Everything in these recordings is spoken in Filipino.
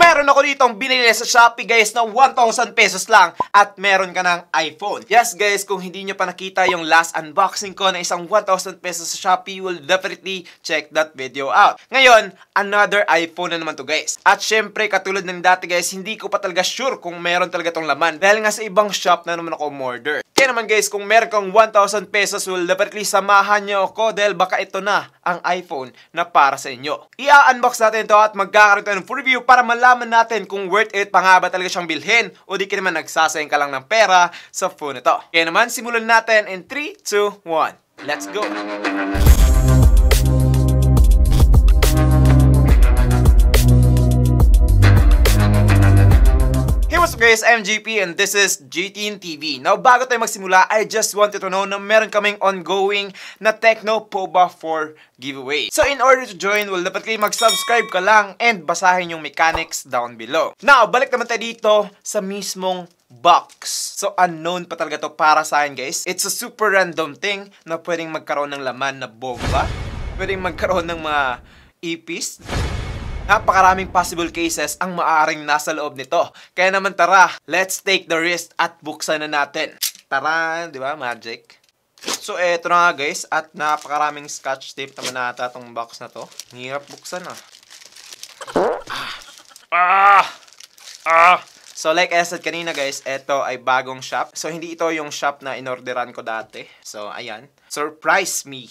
Meron ako dito ang binili sa Shopee guys na 1,000 pesos lang at meron ka ng iPhone. Yes guys, kung hindi nyo pa nakita yung last unboxing ko na isang 1,000 pesos sa Shopee, you will definitely check that video out. Ngayon, another iPhone na naman to guys. At syempre, katulad ng dati guys, hindi ko pa talaga sure kung meron talaga tong laman dahil nga sa ibang shop na naman ako umorder. Kaya naman guys, kung meron kang 1,000 pesos, will definitely samahan nyo ako dahil baka ito na ang iPhone na para sa inyo. I-unbox natin to at magkakaroon tayo ng full review para malaman malalaman natin kung worth it pa nga ba talaga siyang bilhin o di ka naman nagsasayang ka lang ng pera sa phone ito. Kaya naman, simulan natin in 3, 2, 1. Let's go! Chris MGP and this is GTN TV. Now, bago tayo magsimula, I just wanted to know na meron kaming ongoing na Techno POBA 4 giveaway. So, in order to join, well, dapat kayo mag-subscribe ka lang and basahin yung mechanics down below. Now, balik naman tayo dito sa mismong box. So, unknown pa talaga to para sa akin, guys. It's a super random thing na pwedeng magkaroon ng laman na bomba. Pwedeng magkaroon ng mga ipis Napakaraming possible cases ang maaaring nasa loob nito. Kaya naman tara, let's take the risk at buksan na natin. Tara, di ba, magic? So, eto na nga guys, at napakaraming scotch tape naman nata tong box na to. Hirap buksan ah. ah. Ah! Ah! So like I said kanina guys, ito ay bagong shop. So hindi ito yung shop na inorderan ko dati. So ayan. Surprise me!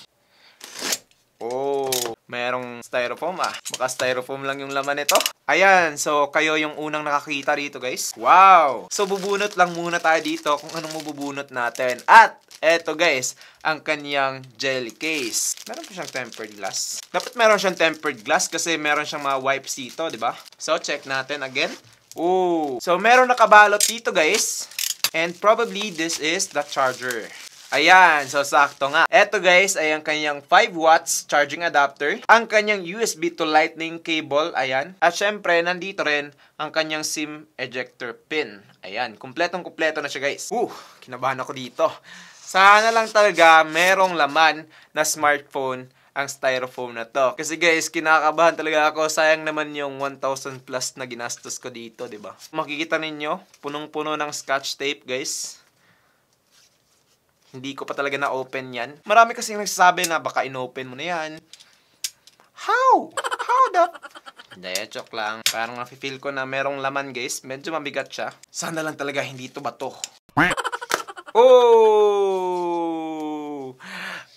Oh! Merong styrofoam ah. Baka styrofoam lang yung laman nito. Ayan, so kayo yung unang nakakita dito guys. Wow! So bubunot lang muna tayo dito kung anong mabubunot natin. At eto guys, ang kanyang jelly case. Meron pa siyang tempered glass. Dapat meron siyang tempered glass kasi meron siyang mga wipes dito, di ba? So check natin again. Ooh! So meron nakabalot dito guys. And probably this is the charger. Ayan, so sakto nga. Eto guys ay ang kanyang 5 watts charging adapter, ang kanyang USB to lightning cable, ayan. At syempre, nandito rin ang kanyang SIM ejector pin. Ayan, kumpletong-kumpleto na siya guys. Uh, kinabahan ako dito. Sana lang talaga merong laman na smartphone ang styrofoam na to. Kasi guys, kinakabahan talaga ako. Sayang naman yung 1,000 plus na ginastos ko dito, ba diba? Makikita ninyo, punong-puno ng scotch tape, guys. Hindi ko pa talaga na-open yan. Marami kasi yung nagsasabi na baka in-open mo na yan. How? How the... Hindi, joke lang. Parang nafe-feel ko na merong laman, guys. Medyo mabigat siya. Sana lang talaga hindi to bato. Oh!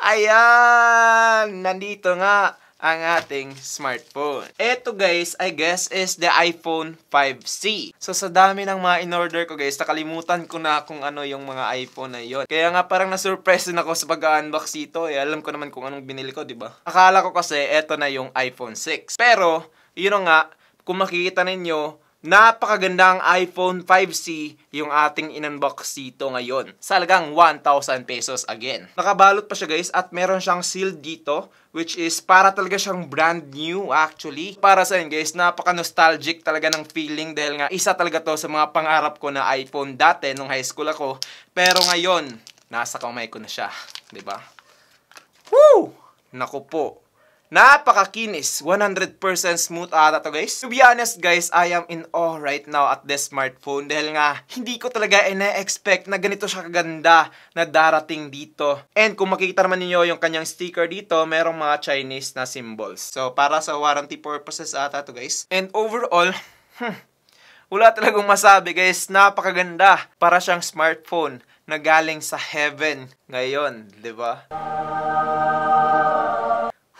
Ayan! Nandito nga ang ating smartphone. Ito guys, I guess is the iPhone 5C. So sa dami ng mga in-order ko guys, nakalimutan ko na kung ano yung mga iPhone na yon. Kaya nga parang na-surprise din ako sa pag-unbox dito. Eh, alam ko naman kung anong binili ko, di ba? Akala ko kasi ito na yung iPhone 6. Pero, yun nga, kung makikita ninyo, napakagandang iPhone 5C yung ating in-unbox dito ngayon. Sa halagang 1,000 pesos again. Nakabalot pa siya guys at meron siyang seal dito which is para talaga siyang brand new actually. Para sa guys, napaka-nostalgic talaga ng feeling dahil nga isa talaga to sa mga pangarap ko na iPhone dati nung high school ako. Pero ngayon, nasa kamay ko na siya. ba? Diba? Woo! Naku po, Napakakinis. 100% smooth ata to guys. To be honest guys, I am in awe right now at this smartphone dahil nga hindi ko talaga ina-expect na ganito siya kaganda na darating dito. And kung makikita naman niyo yung kanyang sticker dito, merong mga Chinese na symbols. So para sa warranty purposes ata to guys. And overall, hmm, wala talagang masabi guys, napakaganda. Para siyang smartphone na galing sa heaven ngayon, 'di ba?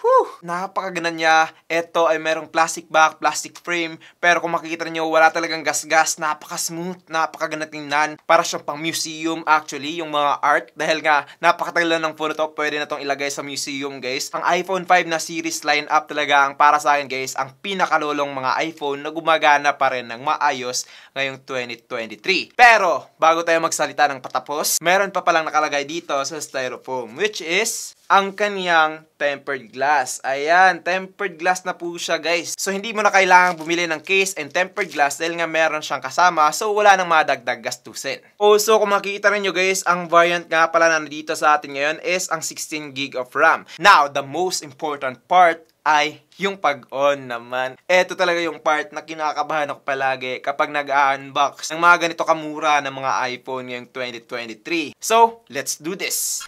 Whew! Napakaganda niya. Ito ay merong plastic back, plastic frame. Pero kung makikita niyo, wala talagang gasgas. Napaka-smooth, napakaganda tingnan. Para siyang pang museum actually, yung mga art. Dahil nga, napakatagal ng phone to. Pwede na tong ilagay sa museum, guys. Ang iPhone 5 na series lineup talaga ang para sa akin, guys, ang pinakalolong mga iPhone na gumagana pa rin ng maayos ngayong 2023. Pero, bago tayo magsalita ng patapos, meron pa palang nakalagay dito sa styrofoam, which is ang kaniyang tempered glass. Ayan, tempered glass na po siya guys. So hindi mo na kailangang bumili ng case and tempered glass dahil nga meron siyang kasama so wala nang madagdag gastusin. Also kung makikita ninyo guys, ang variant nga pala na dito sa atin ngayon is ang 16GB of RAM. Now, the most important part ay yung pag-on naman. Ito talaga yung part na kinakabahan ako palagi kapag nag-unbox ng mga ganito kamura ng mga iPhone ngayong 2023. So, let's do this!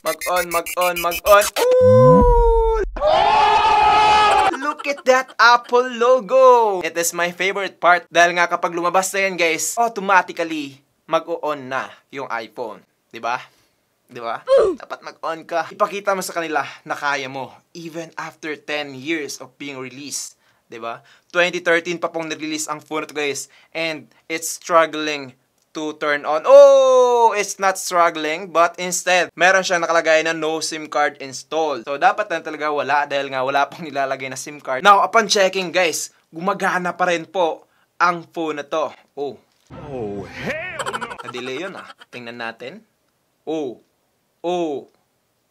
Mag-on, mag-on, mag-on. Look at that Apple logo! It is my favorite part dahil nga kapag lumabas na yan guys, automatically mag-on na yung iPhone. ba? Diba? Di ba? Dapat mag-on ka. Ipakita mo sa kanila na kaya mo even after 10 years of being released. Di ba? 2013 pa pong nag-release ang phone to guys and it's struggling to turn on. Oh, it's not struggling but instead, meron siyang nakalagay na no SIM card installed. So, dapat na talaga wala dahil nga wala pang nilalagay na SIM card. Now, upon checking guys, gumagana pa rin po ang phone na to. Oh. Oh, hell no! Na-delay yun ah. Tingnan natin. Oh. Oh.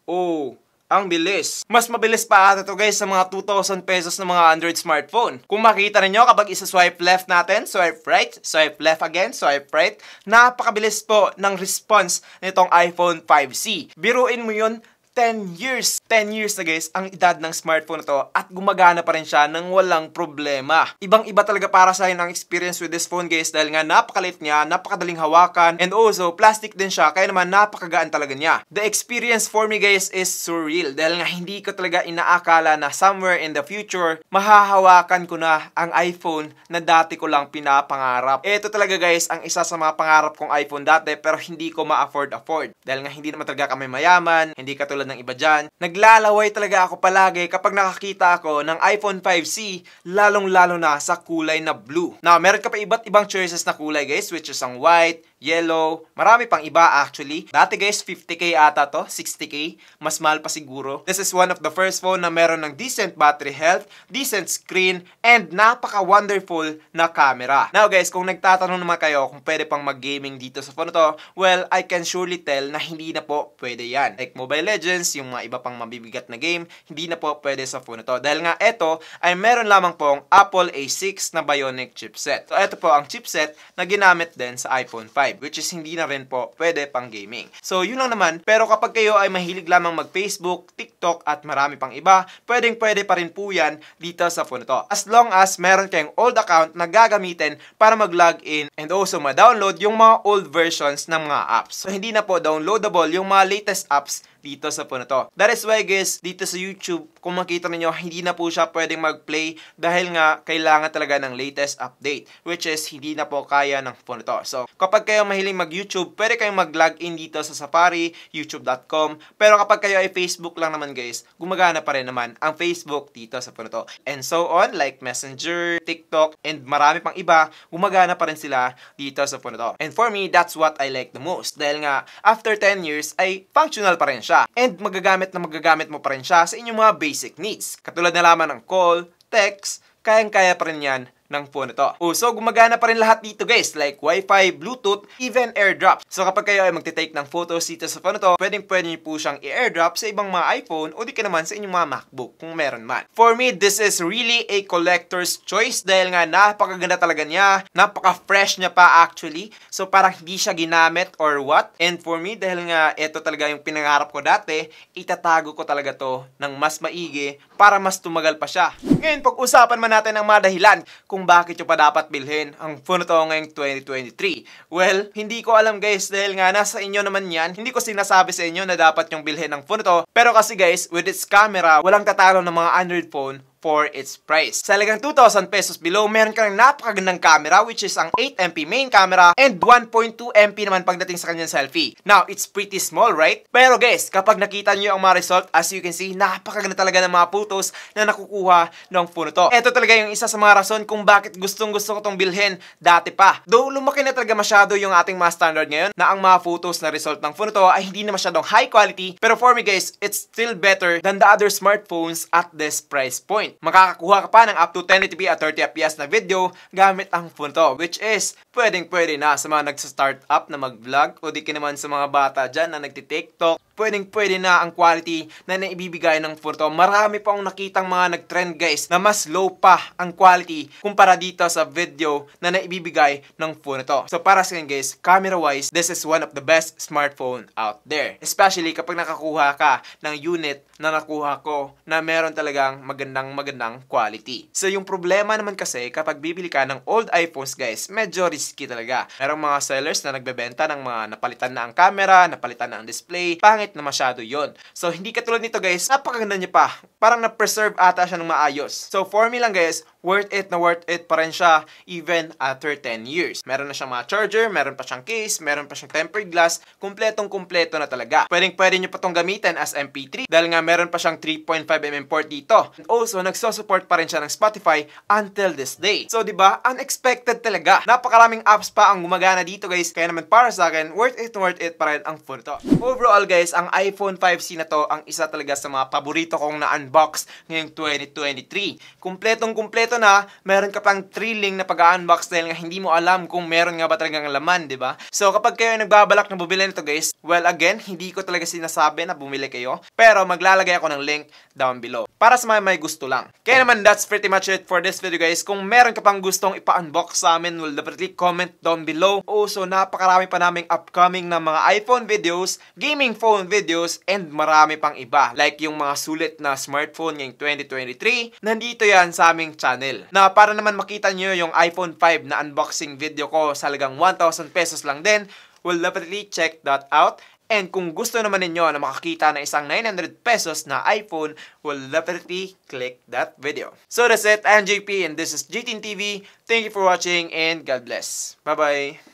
Oh. Ang bilis. Mas mabilis pa ata to guys sa mga 2,000 pesos ng mga Android smartphone. Kung makita ninyo kapag isa-swipe left natin, swipe right, swipe left again, swipe right, napakabilis po ng response nitong iPhone 5C. Biruin mo yun 10 years. 10 years na guys, ang edad ng smartphone na to at gumagana pa rin siya ng walang problema. Ibang-iba talaga para sa akin ang experience with this phone guys dahil nga napakalit niya, napakadaling hawakan, and also plastic din siya kaya naman napakagaan talaga niya. The experience for me guys is surreal dahil nga hindi ko talaga inaakala na somewhere in the future, mahahawakan ko na ang iPhone na dati ko lang pinapangarap. Ito talaga guys, ang isa sa mga pangarap kong iPhone dati pero hindi ko ma-afford afford dahil nga hindi naman talaga kami mayaman, hindi katulad ng iba dyan. Naglalaway talaga ako palagi kapag nakakita ako ng iPhone 5C, lalong-lalo na sa kulay na blue. Now, meron ka pa iba't ibang choices na kulay guys, which is ang white, yellow, marami pang iba actually. Dati guys, 50k ata to, 60k, mas mahal pa siguro. This is one of the first phone na meron ng decent battery health, decent screen, and napaka-wonderful na camera. Now guys, kung nagtatanong naman kayo kung pwede pang mag-gaming dito sa phone to, well, I can surely tell na hindi na po pwede yan. Like Mobile Legends, yung mga iba pang mabibigat na game, hindi na po pwede sa phone to. Dahil nga ito ay meron lamang pong Apple A6 na Bionic chipset. So ito po ang chipset na ginamit din sa iPhone 5. 5 which is hindi na rin po pwede pang gaming. So yun lang naman, pero kapag kayo ay mahilig lamang mag-Facebook, TikTok at marami pang iba, pwedeng pwede pa rin po yan dito sa phone to. As long as meron kayong old account na gagamitin para mag-login and also ma-download yung mga old versions ng mga apps. So hindi na po downloadable yung mga latest apps dito sa phone na to. That is why guys, dito sa YouTube, kung makita ninyo, hindi na po siya pwedeng mag-play dahil nga kailangan talaga ng latest update which is hindi na po kaya ng phone to. So, kapag kayo mahiling mag-YouTube, pwede kayong mag-login dito sa Safari, youtube.com. Pero kapag kayo ay Facebook lang naman guys, gumagana pa rin naman ang Facebook dito sa phone to. And so on, like Messenger, TikTok, and marami pang iba, gumagana pa rin sila dito sa phone to. And for me, that's what I like the most dahil nga after 10 years ay functional pa rin siya. And magagamit na magagamit mo pa rin siya sa inyong mga basic needs. Katulad na laman ng call, text, kayang-kaya pa rin yan ng phone ito. Oh, so gumagana pa rin lahat dito guys, like Wi-Fi, Bluetooth, even AirDrop. So kapag kayo ay magte-take ng photos dito sa phone ito, pwedeng pwede niyo po siyang i-AirDrop sa ibang mga iPhone o di ka naman sa inyong mga MacBook kung meron man. For me, this is really a collector's choice dahil nga napakaganda talaga niya, napaka-fresh niya pa actually. So parang hindi siya ginamit or what. And for me, dahil nga ito talaga yung pinangarap ko dati, itatago ko talaga to ng mas maigi, para mas tumagal pa siya. Ngayon, pag-usapan man natin ang mga dahilan kung bakit nyo pa dapat bilhin ang phone Funoto ngayong 2023. Well, hindi ko alam guys dahil nga nasa inyo naman yan. Hindi ko sinasabi sa inyo na dapat yung bilhin ng Funoto. Pero kasi guys, with its camera, walang tatalo ng mga Android phone for its price. Sa halagang 2,000 pesos below, meron ka ng napakagandang camera which is ang 8MP main camera and 1.2MP naman pagdating sa kanyang selfie. Now, it's pretty small, right? Pero guys, kapag nakita nyo ang mga result, as you can see, napakaganda talaga ng mga photos na nakukuha ng phone to. Ito talaga yung isa sa mga rason kung bakit gustong gusto ko tong bilhin dati pa. Though lumaki na talaga masyado yung ating mga standard ngayon na ang mga photos na result ng phone to ay hindi na masyadong high quality. Pero for me guys, it's still better than the other smartphones at this price point point. Makakakuha ka pa ng up to 1080p at 30fps na video gamit ang phone to, which is pwedeng pwede na sa mga nagsa-start up na mag-vlog o di ka naman sa mga bata dyan na nagti-tiktok pwedeng-pwede na ang quality na naibibigay ng Furto. Marami pa akong nakitang mga nag-trend guys na mas low pa ang quality kumpara dito sa video na naibibigay ng phone Furto. So para sa akin guys, camera-wise, this is one of the best smartphone out there. Especially kapag nakakuha ka ng unit na nakuha ko na meron talagang magandang magandang quality. So yung problema naman kasi kapag bibili ka ng old iPhones guys, medyo risky talaga. Merong mga sellers na nagbebenta ng mga napalitan na ang camera, napalitan na ang display, pangit pangit na masyado yon. So hindi katulad nito guys, napakaganda niya pa. Parang na-preserve ata siya ng maayos. So for me lang guys, worth it na worth it pa rin siya even after 10 years. Meron na siyang mga charger, meron pa siyang case, meron pa siyang tempered glass, kumpletong kumpleto na talaga. Pwedeng pwede nyo pa tong gamitin as MP3 dahil nga meron pa siyang 3.5mm port dito. And also, nagsosupport pa rin siya ng Spotify until this day. So, di ba? Unexpected talaga. Napakaraming apps pa ang gumagana dito guys. Kaya naman para sa akin, worth it worth it pa rin ang photo. Overall guys, ang iPhone 5C na to ang isa talaga sa mga paborito kong na-unbox ngayong 2023. Kumpletong kumpleto na, meron ka pang thrilling na pag-unbox dahil nga hindi mo alam kung meron nga ba talagang laman, di ba? So kapag kayo ay nagbabalak na bumili nito guys, well again, hindi ko talaga sinasabi na bumili kayo, pero maglalagay ako ng link down below. Para sa mga may gusto lang. Kaya naman, that's pretty much it for this video guys. Kung meron ka pang gustong ipa-unbox sa amin, well definitely comment down below. so napakarami pa naming upcoming na mga iPhone videos, gaming phone phone videos, and marami pang iba. Like yung mga sulit na smartphone ngayong 2023, nandito yan sa aming channel. Na para naman makita nyo yung iPhone 5 na unboxing video ko, sa salagang 1,000 pesos lang din, will definitely check that out. And kung gusto naman ninyo na makakita ng isang 900 pesos na iPhone, will definitely click that video. So that's it. I'm JP and this is GTN TV. Thank you for watching and God bless. Bye-bye!